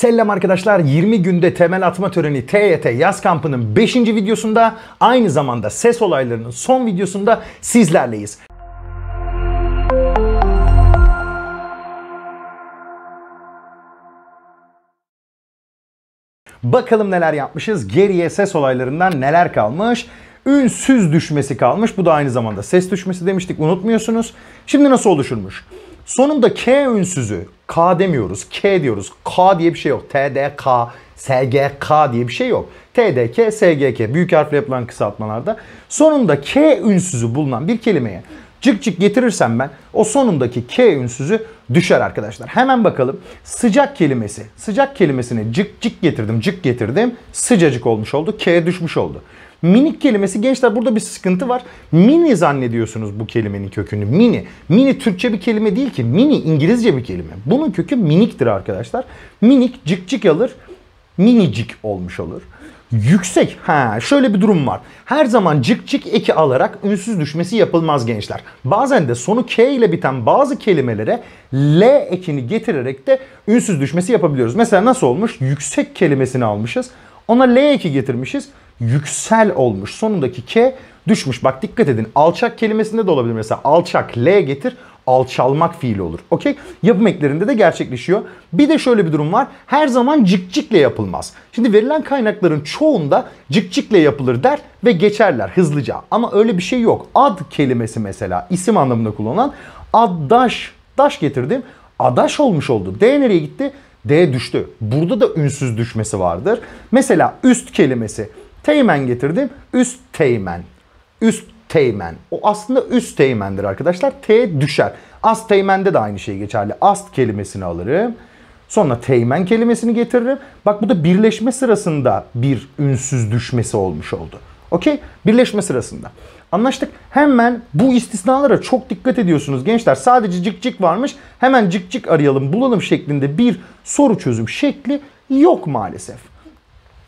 Selam arkadaşlar 20 günde temel atma töreni TYT yaz kampının 5. videosunda aynı zamanda ses olaylarının son videosunda sizlerleyiz. Bakalım neler yapmışız. Geriye ses olaylarından neler kalmış? Ünsüz düşmesi kalmış. Bu da aynı zamanda ses düşmesi demiştik. Unutmuyorsunuz. Şimdi nasıl oluşurmuş? Sonunda K ünsüzü K demiyoruz. K diyoruz. K diye bir şey yok. t d k s g k diye bir şey yok. t d k s g k büyük harfle yapılan kısaltmalarda. Sonunda K ünsüzü bulunan bir kelimeye cık cık getirirsem ben o sonundaki K ünsüzü düşer arkadaşlar. Hemen bakalım sıcak kelimesi. Sıcak kelimesini cık cık getirdim cık getirdim sıcacık olmuş oldu K düşmüş oldu. Minik kelimesi gençler burada bir sıkıntı var. Mini zannediyorsunuz bu kelimenin kökünü. Mini. Mini Türkçe bir kelime değil ki. Mini İngilizce bir kelime. Bunun kökü miniktir arkadaşlar. Minik cik cik alır. Minicik olmuş olur. Yüksek. Ha, şöyle bir durum var. Her zaman cik cik eki alarak ünsüz düşmesi yapılmaz gençler. Bazen de sonu K ile biten bazı kelimelere L ekini getirerek de ünsüz düşmesi yapabiliyoruz. Mesela nasıl olmuş? Yüksek kelimesini almışız. Ona L eki getirmişiz yüksel olmuş. Sonundaki K düşmüş. Bak dikkat edin alçak kelimesinde de olabilir. Mesela alçak L getir alçalmak fiili olur. Okey? Yapım eklerinde de gerçekleşiyor. Bir de şöyle bir durum var. Her zaman cikcikle yapılmaz. Şimdi verilen kaynakların çoğunda cikcikle yapılır der ve geçerler hızlıca. Ama öyle bir şey yok. Ad kelimesi mesela isim anlamında kullanılan addaş. Daş getirdim. Adaş olmuş oldu. D nereye gitti? D düştü. Burada da ünsüz düşmesi vardır. Mesela üst kelimesi. Teğmen getirdim. Üst teğmen. Üst teğmen. O aslında üst teğmendir arkadaşlar. T düşer. Ast teğmende de aynı şey geçerli. Ast kelimesini alırım. Sonra teğmen kelimesini getiririm. Bak bu da birleşme sırasında bir ünsüz düşmesi olmuş oldu. Okey? Birleşme sırasında. Anlaştık. Hemen bu istisnalara çok dikkat ediyorsunuz gençler. Sadece cik cik varmış. Hemen cik cik arayalım bulalım şeklinde bir soru çözüm şekli yok maalesef.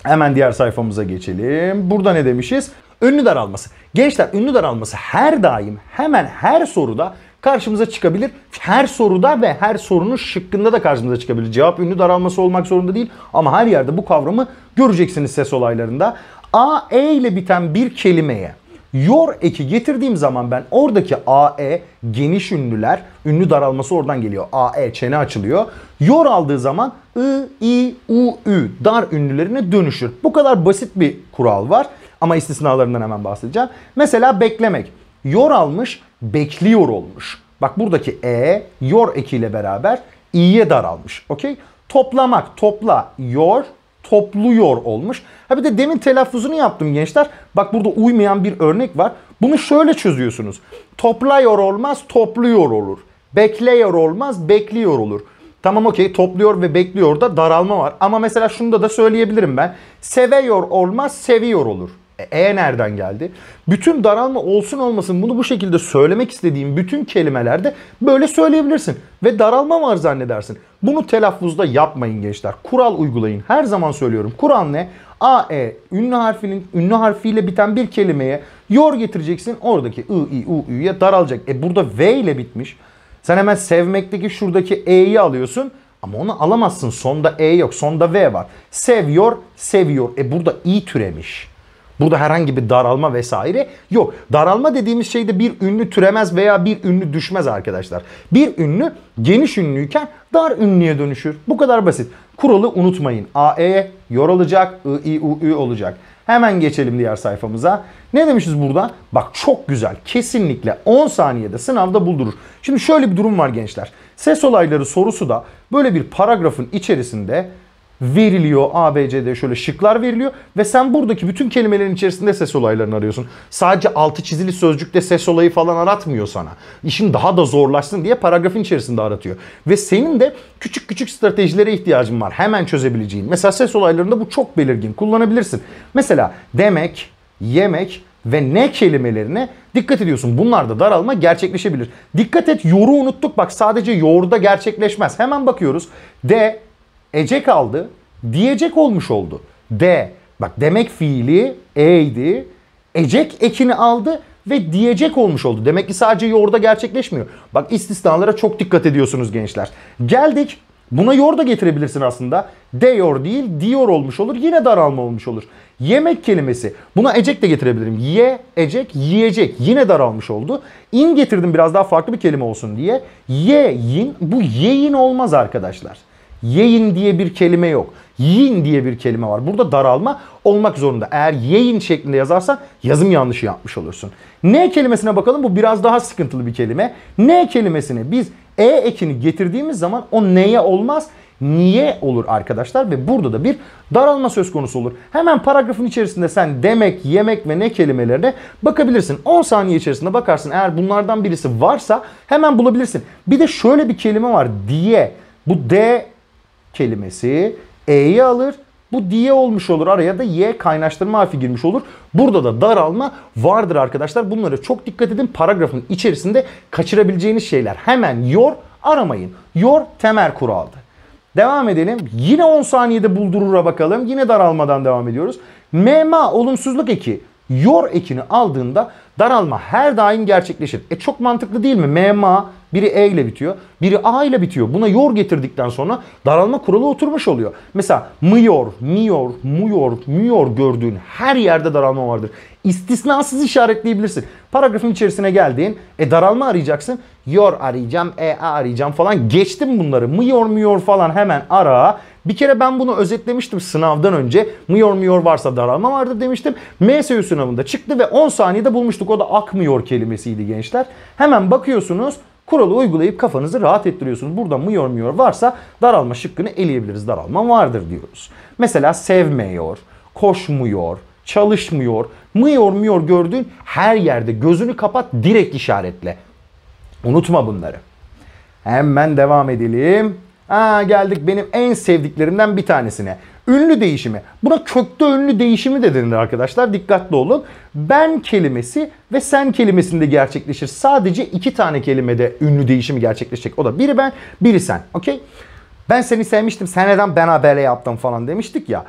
Hemen diğer sayfamıza geçelim. Burada ne demişiz? Ünlü daralması. Gençler ünlü daralması her daim hemen her soruda karşımıza çıkabilir. Her soruda ve her sorunun şıkkında da karşımıza çıkabilir. Cevap ünlü daralması olmak zorunda değil ama her yerde bu kavramı göreceksiniz ses olaylarında. A, E ile biten bir kelimeye Your eki getirdiğim zaman ben oradaki AE geniş ünlüler, ünlü daralması oradan geliyor. AE çene açılıyor. Yor aldığı zaman I, I, U, Ü dar ünlülerine dönüşür. Bu kadar basit bir kural var ama istisnalarından hemen bahsedeceğim. Mesela beklemek. Yor almış, bekliyor olmuş. Bak buradaki E, yor ekiyle beraber i'ye daralmış. Okey? Toplamak, topla, yor, topluyor olmuş. Ha bir de demin telaffuzunu yaptım gençler. Bak burada uymayan bir örnek var. Bunu şöyle çözüyorsunuz. Toplayor olmaz, topluyor olur. Bekleyor olmaz, bekliyor olur. Tamam okey topluyor ve bekliyor da daralma var. Ama mesela şunu da, da söyleyebilirim ben. Seveyor olmaz, seviyor olur. E, e nereden geldi? Bütün daralma olsun olmasın bunu bu şekilde söylemek istediğim bütün kelimelerde böyle söyleyebilirsin. Ve daralma var zannedersin. Bunu telaffuzda yapmayın gençler. Kural uygulayın. Her zaman söylüyorum. Kur'an ne? A, E ünlü harfinin ünlü harfiyle biten bir kelimeye yor getireceksin. Oradaki I, I, U, Ü'ye daralacak. E burada V ile bitmiş. Sen hemen sevmekteki şuradaki E'yi alıyorsun. Ama onu alamazsın. Sonda E yok. Sonda V var. Seviyor, seviyor. E burada i türemiş. Burada herhangi bir daralma vesaire yok. Daralma dediğimiz şeyde bir ünlü türemez veya bir ünlü düşmez arkadaşlar. Bir ünlü geniş ünlüyken dar ünlüye dönüşür. Bu kadar basit. Kuralı unutmayın. A AE yorulacak, I, I, U, Ü olacak. Hemen geçelim diğer sayfamıza. Ne demişiz burada? Bak çok güzel. Kesinlikle 10 saniyede sınavda buldurur. Şimdi şöyle bir durum var gençler. Ses olayları sorusu da böyle bir paragrafın içerisinde veriliyor. ABCD şöyle şıklar veriliyor ve sen buradaki bütün kelimelerin içerisinde ses olaylarını arıyorsun. Sadece altı çizili sözcükte ses olayı falan aratmıyor sana. İşin daha da zorlaşsın diye paragrafın içerisinde aratıyor. Ve senin de küçük küçük stratejilere ihtiyacın var. Hemen çözebileceğin. Mesela ses olaylarında bu çok belirgin. Kullanabilirsin. Mesela demek, yemek, ve ne kelimelerine dikkat ediyorsun. Bunlarda daralma gerçekleşebilir. Dikkat et yoru unuttuk. Bak sadece yoruda gerçekleşmez. Hemen bakıyoruz. De, ecek aldı. Diyecek olmuş oldu. De. Bak demek fiili e'ydi. Ecek ekini aldı ve diyecek olmuş oldu. Demek ki sadece yorda gerçekleşmiyor. Bak istisnalara çok dikkat ediyorsunuz gençler. Geldik Buna yor getirebilirsin aslında. Deyor değil diyor olmuş olur. Yine daralma olmuş olur. Yemek kelimesi. Buna ecek de getirebilirim. Ye, ecek, yiyecek. Yine daralmış oldu. İn getirdim biraz daha farklı bir kelime olsun diye. Ye, yin. Bu yeyin olmaz arkadaşlar. Yeyin diye bir kelime yok. Yiyin diye bir kelime var. Burada daralma olmak zorunda. Eğer yeyin şeklinde yazarsan yazım yanlışı yapmış olursun. Ne kelimesine bakalım. Bu biraz daha sıkıntılı bir kelime. Ne kelimesine biz e ekini getirdiğimiz zaman o neye olmaz niye olur arkadaşlar ve burada da bir daralma söz konusu olur. Hemen paragrafın içerisinde sen demek, yemek ve ne kelimelerine bakabilirsin. 10 saniye içerisinde bakarsın eğer bunlardan birisi varsa hemen bulabilirsin. Bir de şöyle bir kelime var diye. Bu D kelimesi E'yi alır. Bu diye olmuş olur. Araya da Y kaynaştırma harfi girmiş olur. Burada da daralma vardır arkadaşlar. Bunlara çok dikkat edin. Paragrafın içerisinde kaçırabileceğiniz şeyler. Hemen yor aramayın. Yor temel kuraldı. Devam edelim. Yine 10 saniyede buldurura bakalım. Yine daralmadan devam ediyoruz. Mema olumsuzluk eki. Yor ekini aldığında daralma her daim gerçekleşir. E çok mantıklı değil mi? Mema biri E ile bitiyor. Biri A ile bitiyor. Buna yor getirdikten sonra daralma kuralı oturmuş oluyor. Mesela mıyor, miyor, muyor, müyor gördüğün her yerde daralma vardır. İstisnasız işaretleyebilirsin. Paragrafın içerisine geldiğin e daralma arayacaksın. Yor arayacağım, e a arayacağım falan. Geçtim bunları. Mıyor muyor falan hemen ara. Bir kere ben bunu özetlemiştim sınavdan önce. Mıyor muyor varsa daralma vardır demiştim. MSU sınavında çıktı ve 10 saniyede bulmuştuk. O da akmıyor kelimesiydi gençler. Hemen bakıyorsunuz Kuralı uygulayıp kafanızı rahat ettiriyorsunuz. Burada mıyor muyor varsa daralma şıkkını eleyebiliriz. Daralma vardır diyoruz. Mesela sevmiyor, koşmuyor, çalışmıyor, mıyor muyor gördüğün her yerde gözünü kapat direkt işaretle. Unutma bunları. Hemen devam edelim. Aa, geldik benim en sevdiklerimden bir tanesine. Ünlü değişimi. Buna kökte ünlü değişimi de denir arkadaşlar. Dikkatli olun. Ben kelimesi ve sen kelimesinde gerçekleşir. Sadece iki tane kelimede ünlü değişimi gerçekleşecek. O da biri ben, biri sen. Okey? Ben seni sevmiştim. Sen neden ben haberle yaptım falan demiştik ya.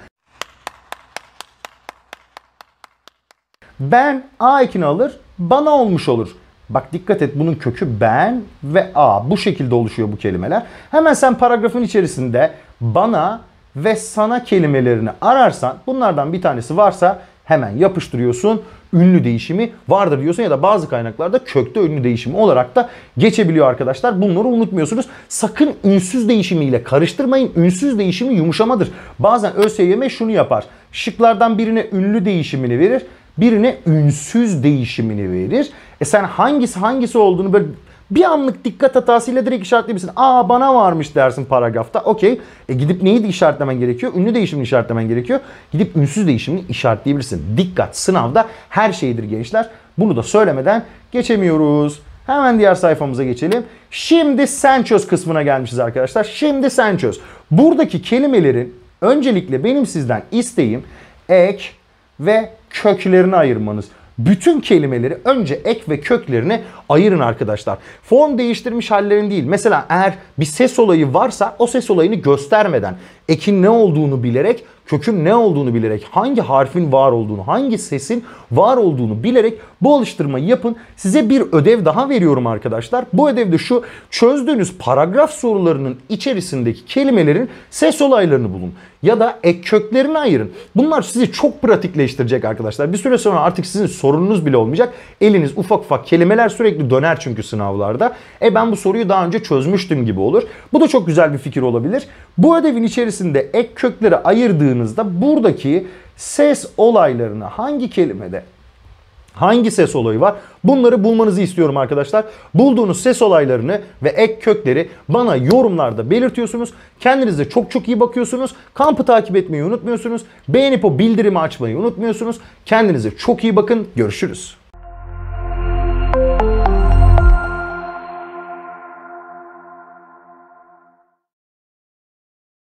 Ben A ekini alır, bana olmuş olur. Bak dikkat et bunun kökü ben ve a. Bu şekilde oluşuyor bu kelimeler. Hemen sen paragrafın içerisinde bana ve sana kelimelerini ararsan bunlardan bir tanesi varsa hemen yapıştırıyorsun. Ünlü değişimi vardır diyorsun ya da bazı kaynaklarda kökte ünlü değişimi olarak da geçebiliyor arkadaşlar. Bunları unutmuyorsunuz. Sakın ünsüz değişimiyle karıştırmayın. Ünsüz değişimi yumuşamadır. Bazen ÖSYM şunu yapar. Şıklardan birine ünlü değişimini verir birine ünsüz değişimini verir. E sen hangisi hangisi olduğunu böyle bir anlık dikkat hatasıyla direkt işaretleyebilirsin. Aa bana varmış dersin paragrafta. Okey. E gidip neyi de işaretlemen gerekiyor? Ünlü değişimini işaretlemen gerekiyor. Gidip ünsüz değişimini işaretleyebilirsin. Dikkat sınavda her şeydir gençler. Bunu da söylemeden geçemiyoruz. Hemen diğer sayfamıza geçelim. Şimdi sen çöz kısmına gelmişiz arkadaşlar. Şimdi sen çöz. Buradaki kelimelerin öncelikle benim sizden isteğim ek ve köklerini ayırmanız. Bütün kelimeleri önce ek ve köklerini ayırın arkadaşlar. Form değiştirmiş hallerin değil. Mesela eğer bir ses olayı varsa o ses olayını göstermeden ekin ne olduğunu bilerek, kökün ne olduğunu bilerek, hangi harfin var olduğunu, hangi sesin var olduğunu bilerek bu alıştırmayı yapın. Size bir ödev daha veriyorum arkadaşlar. Bu ödevde şu çözdüğünüz paragraf sorularının içerisindeki kelimelerin ses olaylarını bulun ya da ek köklerini ayırın. Bunlar sizi çok pratikleştirecek arkadaşlar. Bir süre sonra artık sizin sorununuz bile olmayacak. Eliniz ufak ufak kelimeler sürekli döner çünkü sınavlarda. E ben bu soruyu daha önce çözmüştüm gibi olur. Bu da çok güzel bir fikir olabilir. Bu ödevin içerisinde ek kökleri ayırdığınızda buradaki ses olaylarını hangi kelimede Hangi ses olayı var? Bunları bulmanızı istiyorum arkadaşlar. Bulduğunuz ses olaylarını ve ek kökleri bana yorumlarda belirtiyorsunuz. Kendinize çok çok iyi bakıyorsunuz. Kampı takip etmeyi unutmuyorsunuz. Beğenip o bildirimi açmayı unutmuyorsunuz. Kendinize çok iyi bakın. Görüşürüz.